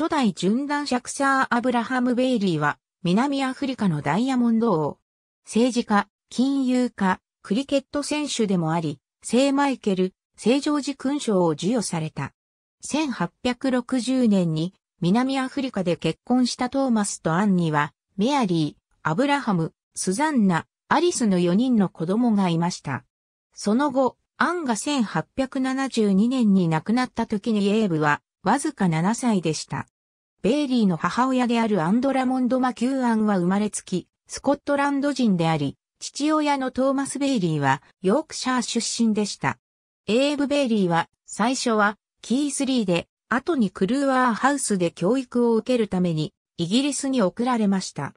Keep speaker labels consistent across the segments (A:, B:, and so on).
A: 初代シ男爵サー・アブラハム・ベイリーは、南アフリカのダイヤモンド王。政治家、金融家、クリケット選手でもあり、聖マイケル、聖ジョージ勲章を授与された。1860年に南アフリカで結婚したトーマスとアンには、メアリー、アブラハム、スザンナ、アリスの4人の子供がいました。その後、アンが1872年に亡くなった時にエーブはわずか7歳でした。ベイリーの母親であるアンドラモンド・マキューアンは生まれつき、スコットランド人であり、父親のトーマス・ベイリーはヨークシャー出身でした。エーブ・ベイリーは最初はキースリーで、後にクルーワーハウスで教育を受けるためにイギリスに送られました。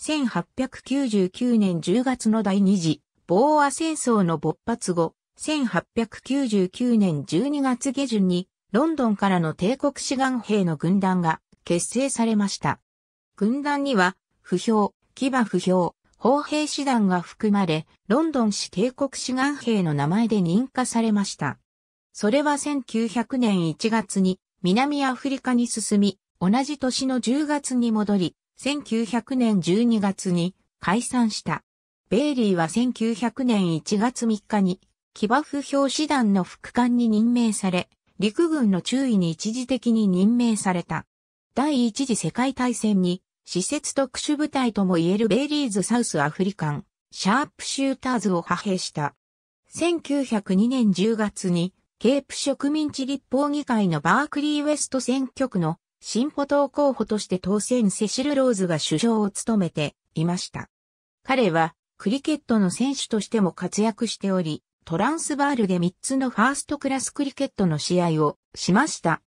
A: 1899年10月の第二次ボーア戦争の勃発後、1899年12月下旬にロンドンからの帝国志願兵の軍団が結成されました。軍団には、不評、騎馬不評、砲兵師団が含まれ、ロンドン市帝国志願兵の名前で認可されました。それは1900年1月に南アフリカに進み、同じ年の10月に戻り、1900年12月に解散した。ベイリーは1900年1月3日に騎馬不評師団の副官に任命され、陸軍の中尉に一時的に任命された。第一次世界大戦に、施設特殊部隊とも言えるベイリーズ・サウス・アフリカン、シャープシューターズを派兵した。1902年10月に、ケープ植民地立法議会のバークリーウェスト選挙区の進歩党候補として当選セシル・ローズが首相を務めていました。彼はクリケットの選手としても活躍しており、トランスバールで3つのファーストクラスクリケットの試合をしました。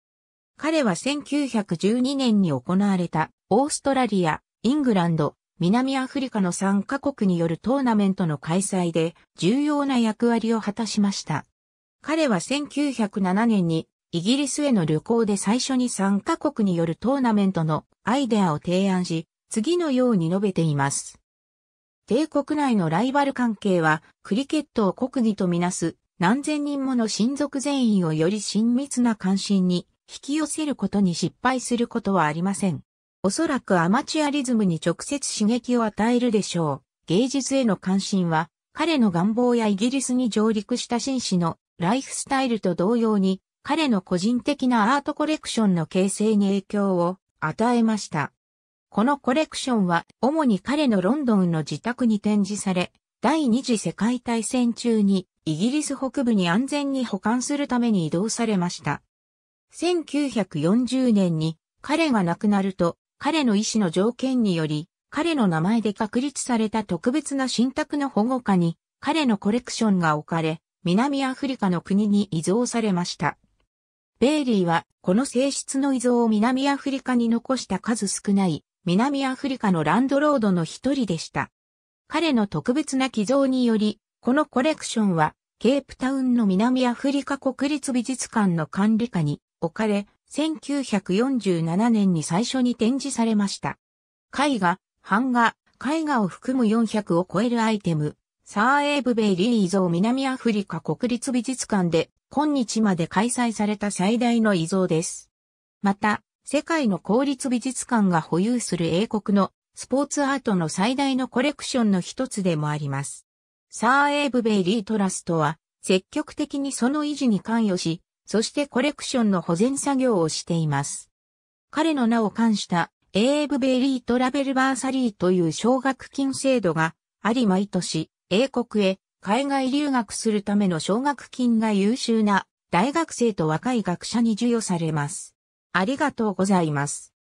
A: 彼は1912年に行われたオーストラリア、イングランド、南アフリカの3カ国によるトーナメントの開催で重要な役割を果たしました。彼は1907年にイギリスへの旅行で最初に3カ国によるトーナメントのアイデアを提案し、次のように述べています。帝国内のライバル関係は、クリケットを国技とみなす、何千人もの親族全員をより親密な関心に引き寄せることに失敗することはありません。おそらくアマチュアリズムに直接刺激を与えるでしょう。芸術への関心は、彼の願望やイギリスに上陸した紳士のライフスタイルと同様に、彼の個人的なアートコレクションの形成に影響を与えました。このコレクションは主に彼のロンドンの自宅に展示され、第二次世界大戦中にイギリス北部に安全に保管するために移動されました。1940年に彼が亡くなると彼の意思の条件により彼の名前で確立された特別な信託の保護下に彼のコレクションが置かれ南アフリカの国に移贈されました。ベイリーはこの性質の遺贈を南アフリカに残した数少ない南アフリカのランドロードの一人でした。彼の特別な寄贈により、このコレクションは、ケープタウンの南アフリカ国立美術館の管理下に置かれ、1947年に最初に展示されました。絵画、版画、絵画を含む400を超えるアイテム、サーエーブベイリー像南アフリカ国立美術館で今日まで開催された最大の遺像です。また、世界の公立美術館が保有する英国のスポーツアートの最大のコレクションの一つでもあります。サー・エイブ・ベイリー・トラストは積極的にその維持に関与し、そしてコレクションの保全作業をしています。彼の名を冠したエイブ・ベイリー・トラベルバーサリーという奨学金制度があり毎年英国へ海外留学するための奨学金が優秀な大学生と若い学者に授与されます。ありがとうございます。